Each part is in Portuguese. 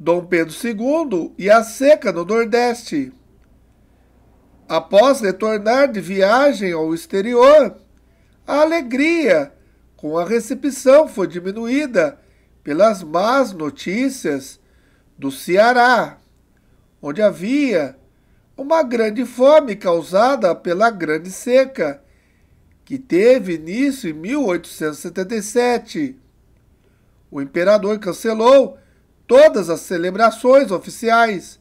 Dom Pedro II e a seca no Nordeste. Após retornar de viagem ao exterior, a alegria com a recepção foi diminuída pelas más notícias do Ceará, onde havia uma grande fome causada pela Grande Seca, que teve início em 1877. O imperador cancelou todas as celebrações oficiais,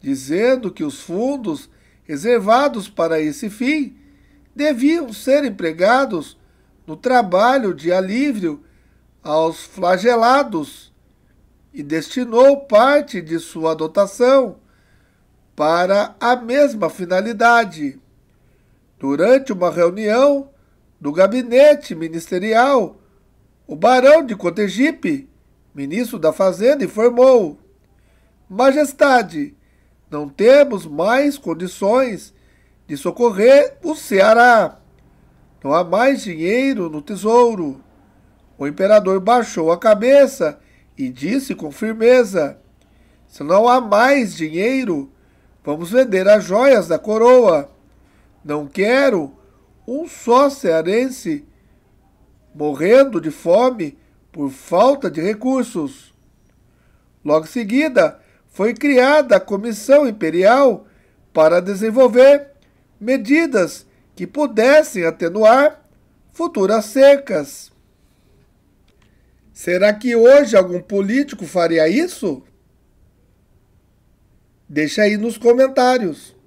dizendo que os fundos reservados para esse fim deviam ser empregados no trabalho de alívio aos flagelados e destinou parte de sua dotação para a mesma finalidade. Durante uma reunião do gabinete ministerial, o barão de Cotegipe ministro da Fazenda, informou: Majestade, não temos mais condições de socorrer o Ceará. Não há mais dinheiro no tesouro. O imperador baixou a cabeça e disse com firmeza: Se não há mais dinheiro, vamos vender as joias da coroa. Não quero um só cearense morrendo de fome por falta de recursos. Logo em seguida, foi criada a Comissão Imperial para desenvolver medidas que pudessem atenuar futuras secas. Será que hoje algum político faria isso? Deixa aí nos comentários.